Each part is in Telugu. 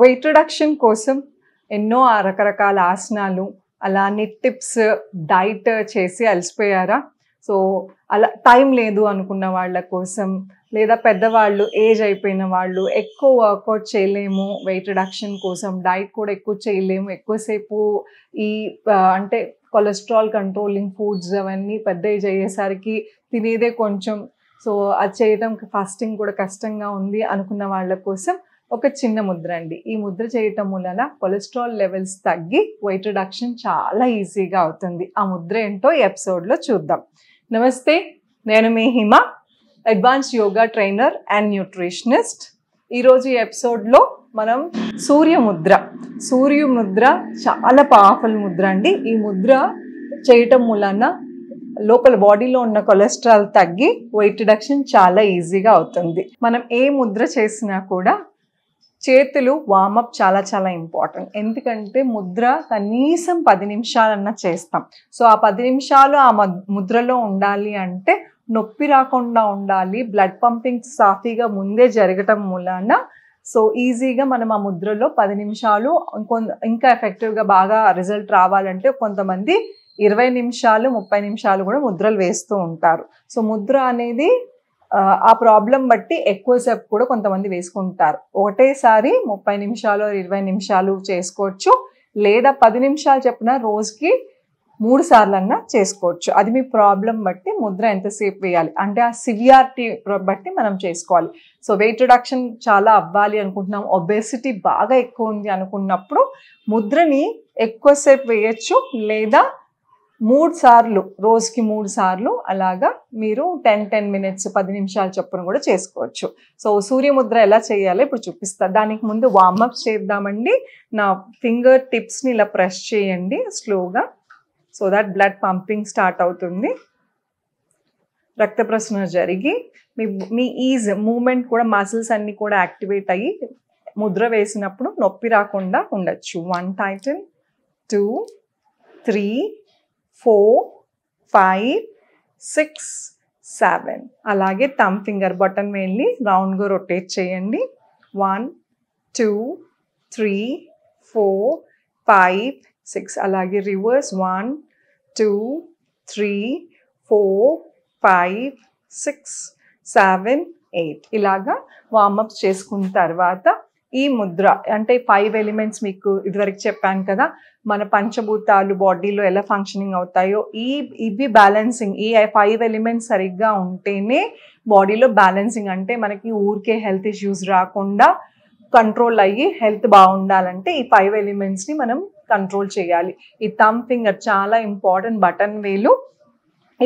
వెయిట్ రిడక్షన్ కోసం ఎన్నో రకరకాల ఆసనాలు అలానే టిప్స్ డైట్ చేసి అలసిపోయారా సో అలా టైం లేదు అనుకున్న వాళ్ళ కోసం లేదా పెద్దవాళ్ళు ఏజ్ అయిపోయిన వాళ్ళు ఎక్కువ వర్కౌట్ చేయలేము వెయిట్ రిడక్షన్ కోసం డైట్ కూడా ఎక్కువ చేయలేము ఎక్కువసేపు ఈ అంటే కొలెస్ట్రాల్ కంట్రోలింగ్ ఫుడ్స్ అవన్నీ పెద్ద ఏజ్ అయ్యేసరికి తినేదే కొంచెం సో అది చేయడం ఫాస్టింగ్ కూడా కష్టంగా ఉంది అనుకున్న వాళ్ళ కోసం ఒక చిన్న ముద్ర అండి ఈ ముద్ర చేయటం మూలన కొలెస్ట్రాల్ లెవెల్స్ తగ్గి వెయిట్ రిడక్షన్ చాలా ఈజీగా అవుతుంది ఆ ముద్ర ఏంటో ఎపిసోడ్లో చూద్దాం నమస్తే నేను మీ Hima advance yoga trainer and nutritionist ఈరోజు ఈ ఎపిసోడ్లో మనం సూర్య ముద్ర సూర్య ముద్ర చాలా పవర్ఫుల్ ముద్ర అండి ఈ ముద్ర చేయటం మూలన లోపల బాడీలో ఉన్న కొలెస్ట్రాల్ తగ్గి వెయిట్ రిడక్షన్ చాలా ఈజీగా అవుతుంది మనం ఏ ముద్ర చేసినా కూడా చేతులు వామప్ చాలా చాలా ఇంపార్టెంట్ ఎందుకంటే ముద్ర కనీసం పది నిమిషాలన్నా చేస్తాం సో ఆ పది నిమిషాలు ఆ ముద్రలో ఉండాలి అంటే నొప్పి రాకుండా ఉండాలి బ్లడ్ పంపింగ్ సాఫీగా ముందే జరగటం మూలాన సో ఈజీగా మనం ఆ ముద్రలో పది నిమిషాలు ఇంకా ఎఫెక్టివ్గా బాగా రిజల్ట్ రావాలంటే కొంతమంది ఇరవై నిమిషాలు ముప్పై నిమిషాలు కూడా ముద్రలు వేస్తూ ఉంటారు సో ముద్ర అనేది ఆ ప్రాబ్లం బట్టి ఎక్కువసేపు కూడా కొంతమంది వేసుకుంటారు ఒకటేసారి ముప్పై నిమిషాలు ఇరవై నిమిషాలు చేసుకోవచ్చు లేదా పది నిమిషాలు చెప్పిన రోజుకి మూడు సార్లన్నా చేసుకోవచ్చు అది మీ ప్రాబ్లం బట్టి ముద్ర ఎంతసేపు వేయాలి అంటే ఆ సివియారిటీ బట్టి మనం చేసుకోవాలి సో వెయిట్ రిడక్షన్ చాలా అవ్వాలి అనుకుంటున్నాం ఒబెసిటీ బాగా ఎక్కువ ఉంది అనుకున్నప్పుడు ముద్రని ఎక్కువసేపు వేయచ్చు లేదా మూడు సార్లు రోజుకి మూడు సార్లు అలాగా మీరు టెన్ టెన్ మినిట్స్ పది నిమిషాలు చొప్పున కూడా చేసుకోవచ్చు సో సూర్యముద్ర ఎలా చేయాలో ఇప్పుడు చూపిస్తా దానికి ముందు వార్మప్ చేద్దామండి నా ఫింగర్ టిప్స్ని ఇలా ప్రెస్ చేయండి స్లోగా so that blood pumping start అవుతుంది రక్త ప్రసరణ జరిగి మీ మీ ఈజ్ మూమెంట్ కూడా మసిల్స్ అన్నీ కూడా యాక్టివేట్ అయ్యి ముద్ర వేసినప్పుడు నొప్పి రాకుండా ఉండొచ్చు వన్ టైటన్ two three four five six seven అలాగే థమ్ ఫింగర్ బటన్ వెళ్ళి రౌండ్గా రొటేట్ చేయండి one two three four five six అలాగే reverse one two three four five six seven eight ఇలాగా వార్మప్స్ చేసుకున్న తర్వాత ఈ ముద్ర అంటే ఫైవ్ ఎలిమెంట్స్ మీకు ఇదివరకు చెప్పాను కదా మన పంచభూతాలు బాడీలో ఎలా ఫంక్షనింగ్ అవుతాయో ఈ ఇవి బ్యాలెన్సింగ్ ఈ ఫైవ్ ఎలిమెంట్స్ సరిగ్గా ఉంటేనే బాడీలో బ్యాలెన్సింగ్ అంటే మనకి ఊరికే హెల్త్ ఇష్యూస్ రాకుండా కంట్రోల్ అయ్యి హెల్త్ బాగుండాలంటే ఈ ఫైవ్ ఎలిమెంట్స్ని మనం కంట్రోల్ చేయాలి ఈ థమ్ ఫింగర్ చాలా ఇంపార్టెంట్ బటన్ వేలు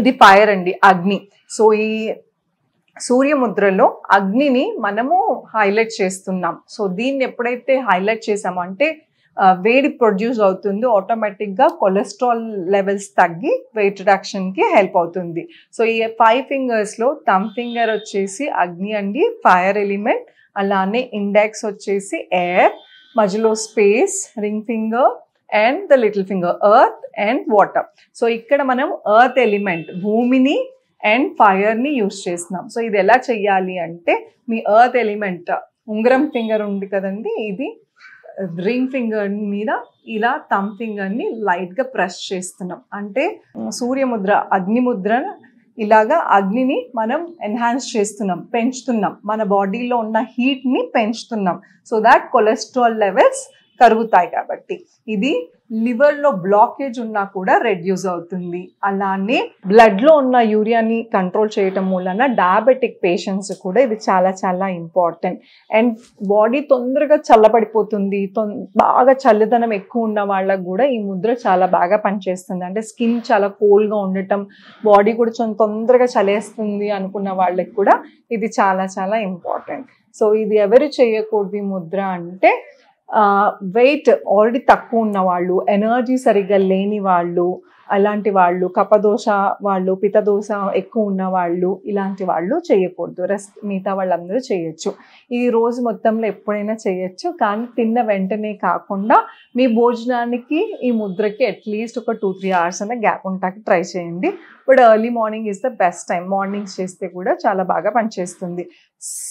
ఇది ఫైర్ అండి అగ్ని సో ఈ సూర్యముద్రలో అగ్నిని మనము హైలైట్ చేస్తున్నాం సో దీన్ని ఎప్పుడైతే హైలైట్ చేసామో అంటే వేడి ప్రొడ్యూస్ అవుతుంది ఆటోమేటిక్గా కొలెస్ట్రాల్ లెవెల్స్ తగ్గి వెయిట్ రిడక్షన్కి హెల్ప్ అవుతుంది సో ఈ ఫైవ్ ఫింగర్స్లో థమ్ ఫింగర్ వచ్చేసి అగ్ని అండి ఫైర్ ఎలిమెంట్ అలానే ఇండెక్స్ వచ్చేసి ఎయిర్ మధ్యలో space ring finger and the little finger earth and water so ఇక్కడ మనం ఎర్త్ ఎలిమెంట్ భూమిని అండ్ ఫైర్ని యూస్ చేస్తున్నాం సో ఇది ఎలా చెయ్యాలి అంటే మీ ఎర్త్ ఎలిమెంట్ ఉంగరం ఫింగర్ ఉంది కదండి ఇది రింగ్ ఫింగర్ మీద ఇలా థమ్ ఫింగర్ని లైట్గా ప్రెస్ చేస్తున్నాం అంటే సూర్యముద్ర అగ్నిముద్ర ఇలాగా అగ్నిని మనం ఎన్హాన్స్ చేస్తున్నాం పెంచుతున్నాం మన బాడీలో ఉన్న హీట్ని పెంచుతున్నాం సో దాట్ కొలెస్ట్రాల్ లెవెల్స్ కరుగుతాయి కాబట్టి ఇది లివర్లో బ్లాకేజ్ ఉన్నా కూడా రెడ్యూస్ అవుతుంది అలానే బ్లడ్లో ఉన్న యూరియాని కంట్రోల్ చేయటం వలన డయాబెటిక్ పేషెంట్స్ కూడా ఇది చాలా చాలా ఇంపార్టెంట్ అండ్ బాడీ తొందరగా చల్లబడిపోతుంది బాగా చల్లదనం ఎక్కువ ఉన్న వాళ్ళకు కూడా ఈ ముద్ర చాలా బాగా పనిచేస్తుంది అంటే స్కిన్ చాలా కోల్డ్గా ఉండటం బాడీ కూడా తొందరగా చలేస్తుంది అనుకున్న వాళ్ళకి కూడా ఇది చాలా చాలా ఇంపార్టెంట్ సో ఇది ఎవరు చేయకూడదు ముద్ర అంటే వెయిట్ ఆల్రెడీ తక్కువ ఉన్న వాళ్ళు ఎనర్జీ సరిగ్గా లేని వాళ్ళు అలాంటి వాళ్ళు కపదోష వాళ్ళు పితదోష ఎక్కువ ఉన్న వాళ్ళు ఇలాంటి వాళ్ళు చేయకూడదు రెస్ట్ మిగతా వాళ్ళందరూ చేయొచ్చు ఈ రోజు మొత్తంలో ఎప్పుడైనా చేయొచ్చు కానీ తిన్న వెంటనే కాకుండా మీ భోజనానికి ఈ ముద్రకి అట్లీస్ట్ ఒక టూ త్రీ అవర్స్ అన్న గ్యాప్ ఉంటాకి ట్రై చేయండి but early morning is the best time morning చేస్తే కూడా చాలా బాగా పనిచేస్తుంది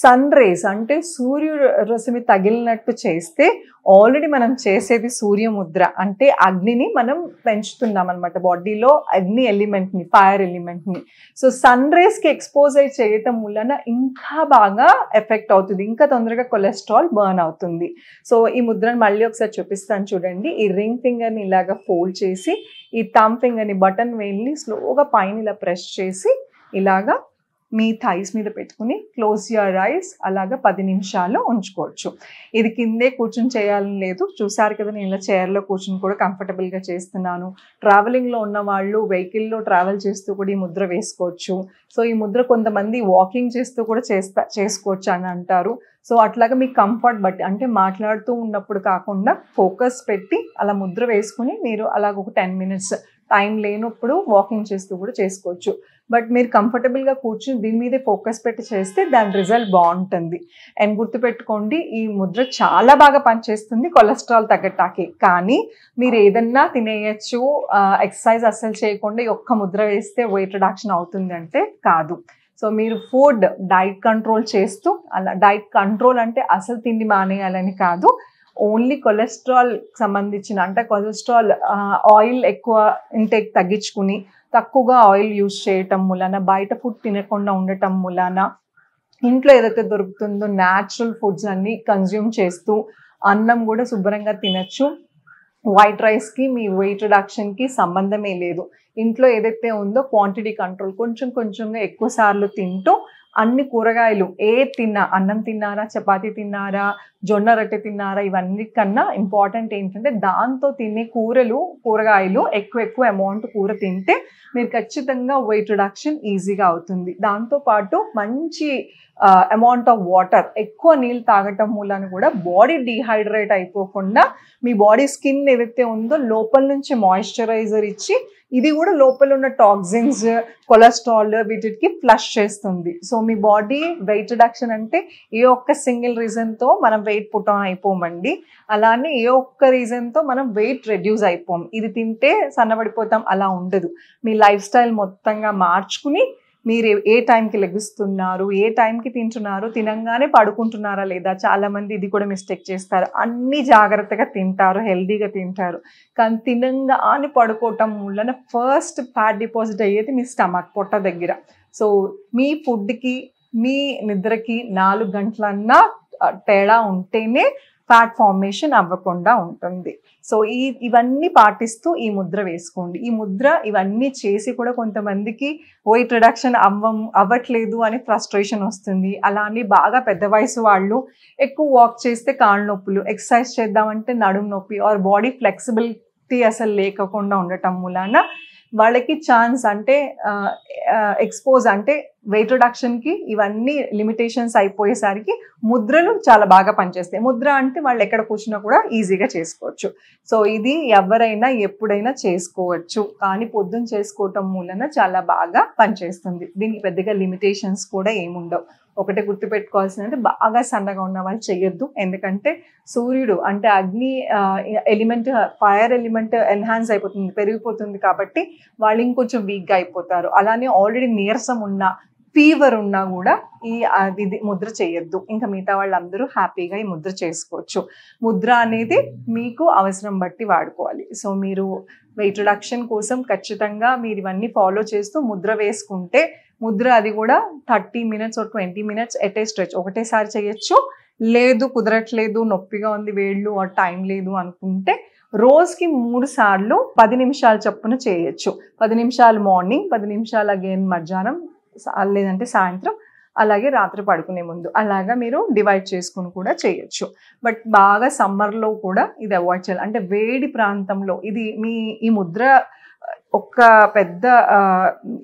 సన్ రేస్ అంటే సూర్యుడు రసమి తగిలినట్టు చేస్తే ఆల్రెడీ మనం చేసేది సూర్యముద్ర అంటే అగ్నిని మనం పెంచుతున్నాం అనమాట బాడీలో అగ్ని ఎలిమెంట్ని ఫైర్ ఎలిమెంట్ని సో సన్ రేస్కి ఎక్స్పోజ్ అయి చేయటం వలన ఇంకా బాగా ఎఫెక్ట్ అవుతుంది ఇంకా తొందరగా కొలెస్ట్రాల్ బర్న్ అవుతుంది సో ఈ ముద్రను మళ్ళీ ఒకసారి చూపిస్తాను చూడండి ఈ రింగ్ ఫింగర్ని ఇలాగ ఫోల్డ్ చేసి ఈ థమ్ ఫింగర్ని బటన్ వేల్ని స్లోగా పైన ఇలా ప్రెస్ చేసి ఇలాగా మీ థైస్ మీద పెట్టుకుని క్లోజ్ యువర్ ఐస్ అలాగ పది నిమిషాలు ఉంచుకోవచ్చు ఇది కిందే కూర్చుని చేయాలని లేదు చూసారు కదా నేను ఇలా చైర్లో కూర్చుని కూడా కంఫర్టబుల్గా చేస్తున్నాను ట్రావెలింగ్లో ఉన్న వాళ్ళు వెహికల్లో ట్రావెల్ చేస్తూ కూడా ఈ ముద్ర వేసుకోవచ్చు సో ఈ ముద్ర కొంతమంది వాకింగ్ చేస్తూ కూడా చేస్తా చేసుకోవచ్చు అని అంటారు సో అట్లాగా మీ కంఫర్ట్ బట్టి అంటే మాట్లాడుతూ ఉన్నప్పుడు కాకుండా ఫోకస్ పెట్టి అలా ముద్ర వేసుకుని మీరు అలాగ ఒక టెన్ మినిట్స్ టైం లేనప్పుడు వాకింగ్ చేస్తూ కూడా చేసుకోవచ్చు బట్ మీరు కంఫర్టబుల్గా కూర్చుని దీని మీదే ఫోకస్ పెట్టి చేస్తే దాని రిజల్ట్ బాగుంటుంది అండ్ గుర్తుపెట్టుకోండి ఈ ముద్ర చాలా బాగా పనిచేస్తుంది కొలెస్ట్రాల్ తగ్గటాకి కానీ మీరు ఏదన్నా తినేయచ్చు ఎక్సర్సైజ్ అస్సలు చేయకుండా ఒక్క ముద్ర వేస్తే వెయిట్ అవుతుంది అంటే కాదు సో మీరు ఫుడ్ డైట్ కంట్రోల్ చేస్తూ అలా డైట్ కంట్రోల్ అంటే అసలు తిండి మానేయాలని కాదు ఓన్లీ కొలెస్ట్రాల్ సంబంధించిన అంటే కొలెస్ట్రాల్ ఆయిల్ ఎక్కువ ఇంటేక్ తగ్గించుకుని తక్కువగా ఆయిల్ యూజ్ చేయటం మూలాన బయట ఫుడ్ తినకుండా ఉండటం మూలాన ఇంట్లో ఏదైతే దొరుకుతుందో న్యాచురల్ ఫుడ్స్ అన్నీ కన్జ్యూమ్ చేస్తూ అన్నం కూడా శుభ్రంగా తినచ్చు వైట్ రైస్కి మీ వెయిట్ రిడక్షన్కి సంబంధమే లేదు ఇంట్లో ఏదైతే ఉందో క్వాంటిటీ కంట్రోల్ కొంచెం కొంచెంగా ఎక్కువ సార్లు తింటూ అన్ని కూరగాయలు ఏ తిన్నా అన్నం తిన్నారా చపాతి తిన్నారా జొన్న రొట్టె తిన్నారా ఇవన్నిటికన్నా ఇంపార్టెంట్ ఏంటంటే దాంతో తినే కూరలు కూరగాయలు ఎక్కువ ఎక్కువ అమౌంట్ కూర తింటే మీరు ఖచ్చితంగా వెయిట్ రిడక్షన్ ఈజీగా అవుతుంది దాంతోపాటు మంచి అమౌంట్ ఆఫ్ వాటర్ ఎక్కువ నీళ్ళు తాగటం మూలాన కూడా బాడీ డీహైడ్రేట్ అయిపోకుండా మీ బాడీ స్కిన్ ఏదైతే ఉందో లోపల నుంచి మాయిశ్చరైజర్ ఇచ్చి ఇది కూడా లోపల ఉన్న టాక్సిన్స్ కొలెస్ట్రాల్ వీటికి ఫ్లష్ చేస్తుంది సో మీ బాడీ వెయిట్ రిడక్షన్ అంటే ఏ ఒక్క సింగిల్ రీజన్తో మనం వెయిట్ పుట్ అయిపోమండి అలానే ఏ ఒక్క రీజన్తో మనం వెయిట్ రెడ్యూస్ అయిపోం ఇది తింటే సన్నబడిపోతాం అలా ఉండదు మీ లైఫ్ స్టైల్ మొత్తంగా మార్చుకుని మీరు ఏ టైంకి లెగుస్తున్నారు ఏ టైంకి తింటున్నారు తినంగానే పడుకుంటున్నారా లేదా చాలామంది ఇది కూడా మిస్టేక్ చేస్తారు అన్ని జాగ్రత్తగా తింటారు హెల్దీగా తింటారు కానీ తినంగానే పడుకోవటం వల్ల ఫస్ట్ ఫ్యాట్ డిపాజిట్ అయ్యేది మీ స్టమక్ పొట్ట దగ్గర సో మీ ఫుడ్కి మీ నిద్రకి నాలుగు గంటలన్నా తేడా ఉంటేనే ఫ్యాట్ ఫార్మేషన్ అవ్వకుండా ఉంటుంది సో ఈ ఇవన్నీ పాటిస్తూ ఈ ముద్ర వేసుకోండి ఈ ముద్ర ఇవన్నీ చేసి కూడా కొంతమందికి వెయిట్ రిడక్షన్ అవ్వం అవ్వట్లేదు అని ఫ్రస్ట్రేషన్ వస్తుంది అలానే బాగా పెద్ద వయసు వాళ్ళు ఎక్కువ వాక్ చేస్తే కాళ్ళ నొప్పులు ఎక్సర్సైజ్ చేద్దామంటే నడుము నొప్పి ఆర్ బాడీ ఫ్లెక్సిబిలిటీ అసలు లేకుండా ఉండటం మూలాన వాళ్ళకి ఛాన్స్ అంటే ఎక్స్పోజ్ అంటే వెయిట్ రిడక్షన్కి ఇవన్నీ లిమిటేషన్స్ అయిపోయేసరికి ముద్రలు చాలా బాగా పనిచేస్తాయి ముద్ర అంటే వాళ్ళు ఎక్కడ కూర్చున్నా కూడా ఈజీగా చేసుకోవచ్చు సో ఇది ఎవరైనా ఎప్పుడైనా చేసుకోవచ్చు కానీ పొద్దున్న చేసుకోవటం మూలన చాలా బాగా పనిచేస్తుంది దీనికి పెద్దగా లిమిటేషన్స్ కూడా ఏముండవు ఒకటే గుర్తుపెట్టుకోవాల్సింది బాగా సన్నగా ఉన్న వాళ్ళు చేయొద్దు ఎందుకంటే సూర్యుడు అంటే అగ్ని ఎలిమెంట్ ఫైర్ ఎలిమెంట్ ఎన్హాన్స్ అయిపోతుంది పెరిగిపోతుంది కాబట్టి వాళ్ళు ఇంకొంచెం వీక్గా అయిపోతారు అలానే ఆల్రెడీ నీరసం ఉన్న ఫీవర్ ఉన్నా కూడా ఈ ఇది ముద్ర చేయొద్దు ఇంకా మిగతా వాళ్ళందరూ హ్యాపీగా ఈ ముద్ర చేసుకోవచ్చు ముద్ర అనేది మీకు అవసరం బట్టి వాడుకోవాలి సో మీరు వెయిట్ రిడక్షన్ కోసం ఖచ్చితంగా మీరు ఇవన్నీ ఫాలో చేస్తూ ముద్ర వేసుకుంటే ముద్ర అది కూడా థర్టీ మినిట్స్ ఒక ట్వంటీ మినిట్స్ ఎట్ స్ట్రెచ్ ఒకటేసారి చేయొచ్చు లేదు కుదరట్లేదు నొప్పిగా ఉంది వేళ్ళు ఆ టైం లేదు అనుకుంటే రోజుకి మూడు సార్లు పది నిమిషాలు చొప్పున చేయొచ్చు పది నిమిషాలు మార్నింగ్ పది నిమిషాలు అగైన్ మధ్యాహ్నం లేదంటే సాయంత్రం అలాగే రాత్రి పడుకునే ముందు అలాగా మీరు డివైడ్ చేసుకుని కూడా చేయొచ్చు బట్ బాగా సమ్మర్లో కూడా ఇది అవాయిడ్ చేయాలి అంటే వేడి ప్రాంతంలో ఇది మీ ఈ ముద్ర ఒక్క పెద్ద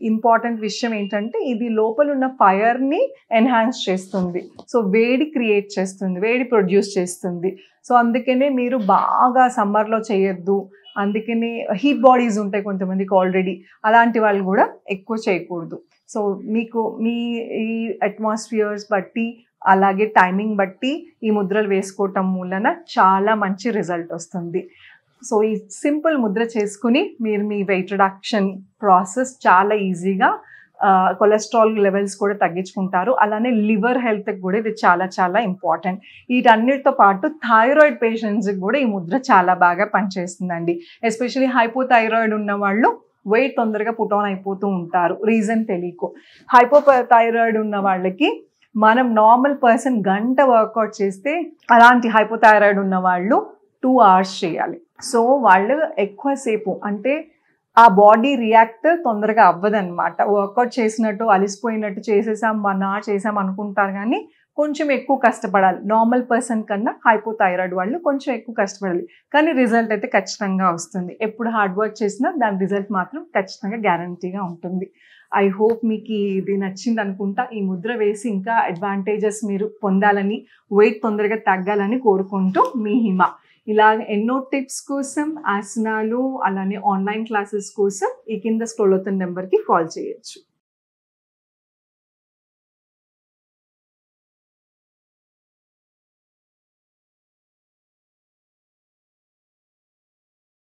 ఇంపార్టెంట్ విషయం ఏంటంటే ఇది లోపల ఉన్న ఫైర్ని ఎన్హాన్స్ చేస్తుంది సో వేడి క్రియేట్ చేస్తుంది వేడి ప్రొడ్యూస్ చేస్తుంది సో అందుకనే మీరు బాగా సమ్మర్లో చేయొద్దు అందుకనే హీట్ బాడీస్ ఉంటాయి కొంతమందికి ఆల్రెడీ అలాంటి వాళ్ళు కూడా ఎక్కువ చేయకూడదు సో మీకు మీ ఈ అట్మాస్ఫియర్స్ బట్టి అలాగే టైమింగ్ బట్టి ఈ ముద్రలు వేసుకోవటం మూలన చాలా మంచి రిజల్ట్ వస్తుంది సో ఈ సింపుల్ ముద్ర చేసుకుని మీరు మీ వెయిట్ రిడక్షన్ ప్రాసెస్ చాలా ఈజీగా కొలెస్ట్రాల్ లెవెల్స్ కూడా తగ్గించుకుంటారు అలానే లివర్ హెల్త్కి కూడా ఇది చాలా చాలా ఇంపార్టెంట్ వీటన్నిటితో పాటు థైరాయిడ్ పేషెంట్స్కి కూడా ఈ ముద్ర చాలా బాగా పనిచేస్తుందండి ఎస్పెషలీ హైపోథైరాయిడ్ ఉన్న వాళ్ళు వెయిట్ తొందరగా పుట్ ఆన్ అయిపోతూ ఉంటారు రీజన్ తెలియకు హైపో థైరాయిడ్ ఉన్న వాళ్ళకి మనం నార్మల్ పర్సన్ గంట వర్కౌట్ చేస్తే అలాంటి హైపోథైరాయిడ్ ఉన్న వాళ్ళు టూ అవర్స్ చేయాలి సో వాళ్ళు ఎక్కువసేపు అంటే ఆ బాడీ రియాక్ట్ తొందరగా అవ్వదనమాట వర్కౌట్ చేసినట్టు అలిసిపోయినట్టు చేసేసాం మనా చేసాం అనుకుంటారు కానీ కొంచెం ఎక్కువ కష్టపడాలి నార్మల్ పర్సన్ కన్నా హైపోథైరాయిడ్ వాళ్ళు కొంచెం ఎక్కువ కష్టపడాలి కానీ రిజల్ట్ అయితే ఖచ్చితంగా వస్తుంది ఎప్పుడు హార్డ్ వర్క్ చేసినా దాని రిజల్ట్ మాత్రం ఖచ్చితంగా గ్యారంటీగా ఉంటుంది ఐ హోప్ మీకు ఇది నచ్చింది అనుకుంటా ఈ ముద్ర వేసి ఇంకా అడ్వాంటేజెస్ మీరు పొందాలని వెయిట్ తొందరగా తగ్గాలని కోరుకుంటూ మీ హిమ ఇలా ఎన్నో టిప్స్ కోసం ఆసనాలు అలానే ఆన్లైన్ క్లాసెస్ కోసం ఈ కింద స్కూల్ అవుతున్న నెంబర్కి కాల్ చేయొచ్చు